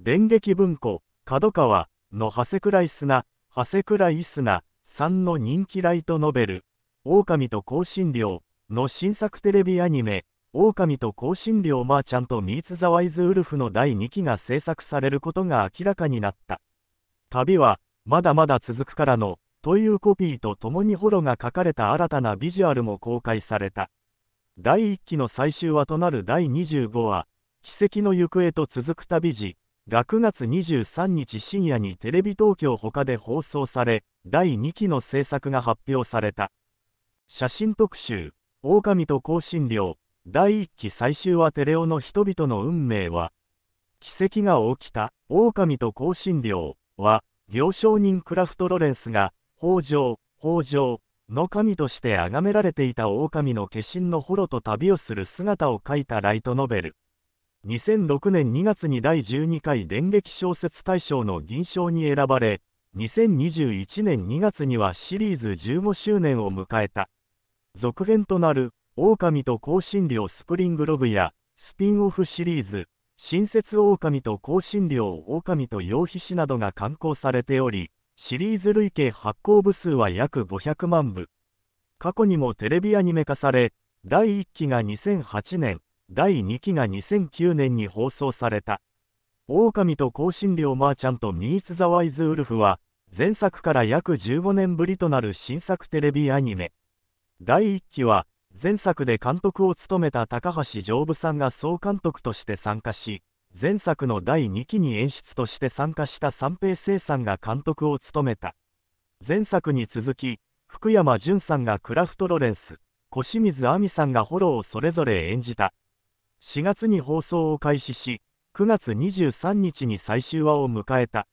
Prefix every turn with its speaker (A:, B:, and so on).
A: 電撃文庫、角川の長谷倉い砂、長谷倉い砂さんの人気ライトノベル、狼と香辛料の新作テレビアニメ、狼と香辛料マーちゃんとミーツ・ザ・ワイズ・ウルフの第2期が制作されることが明らかになった。旅は、まだまだ続くからの、というコピーと共にホロが書かれた新たなビジュアルも公開された。第1期の最終話となる第25話、奇跡の行方と続く旅路、学月23日深夜にテレビ東京ほかで放送され、第2期の制作が発表された。写真特集、狼と香辛料、第1期最終はテレオの人々の運命は、奇跡が起きた、狼と香辛料は、行商人クラフト・ロレンスが、北条、北条の神として崇められていた狼の化身のホロと旅をする姿を描いたライトノベル。2006年2月に第12回電撃小説大賞の銀賞に選ばれ、2021年2月にはシリーズ15周年を迎えた。続編となる、狼と香辛料スプリングログや、スピンオフシリーズ、新設狼と香辛料狼と羊皮紙などが刊行されており、シリーズ累計発行部数は約500万部。過去にもテレビアニメ化され、第1期が2008年、第2期が2009年に放送された。狼と香辛料マーちゃんとミーツ・ザ・ワイズ・ウルフは、前作から約15年ぶりとなる新作テレビアニメ。第1期は、前作で監督を務めた高橋丈夫さんが総監督として参加し、前作の第2期に演出として参加した三平聖さんが監督を務めた。前作に続き、福山潤さんがクラフト・ロレンス、小清水亜美さんがフォローをそれぞれ演じた。4月に放送を開始し9月23日に最終話を迎えた